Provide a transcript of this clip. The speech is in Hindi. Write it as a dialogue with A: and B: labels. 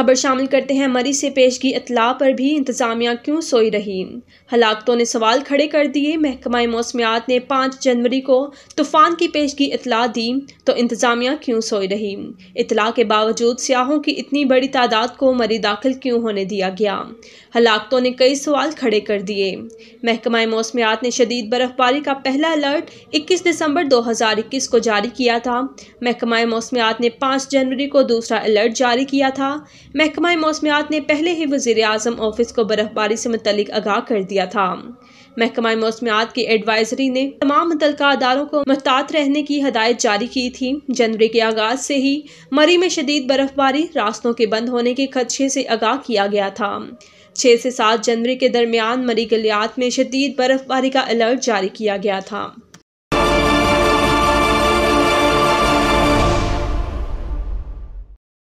A: खबर शामिल करते हैं मरी से पेशगी इतला पर भी इंतज़ामिया क्यों सोई रही हलाकतों ने सवाल खड़े कर दिए महकमा मौसमियात ने पाँच जनवरी को तूफ़ान की पेशगी इतला दी तो इंतज़ामिया क्यों सोई रही इतला के बावजूद सियाहों की इतनी बड़ी तादाद को मरी दाखिल क्यों होने दिया गया हलाकतों ने कई सवाल खड़े कर दिए महकमा मौसमियात ने शदीद बर्फबारी का पहला अलर्ट इक्कीस दिसंबर दो हज़ार इक्कीस को जारी किया था महकमा मौसमियात ने पाँच जनवरी को दूसरा अलर्ट जारी किया था महकमा मौसमियात ने पहले ही वजीर अजम ऑफिस को बर्फबारी से मुतलिक आगाह कर दिया था महकमा मौसमियात की एडवाइजरी ने तमाम मुतल अदारों को महतात रहने की हदायत जारी की थी जनवरी के आगाज से ही मरी में शदीद बर्फबारी रास्तों के बंद होने के खदशे से आगाह किया गया था छः से सात जनवरी के दरमियान मरी गलियात में शदीद बर्फबारी का अलर्ट जारी किया गया था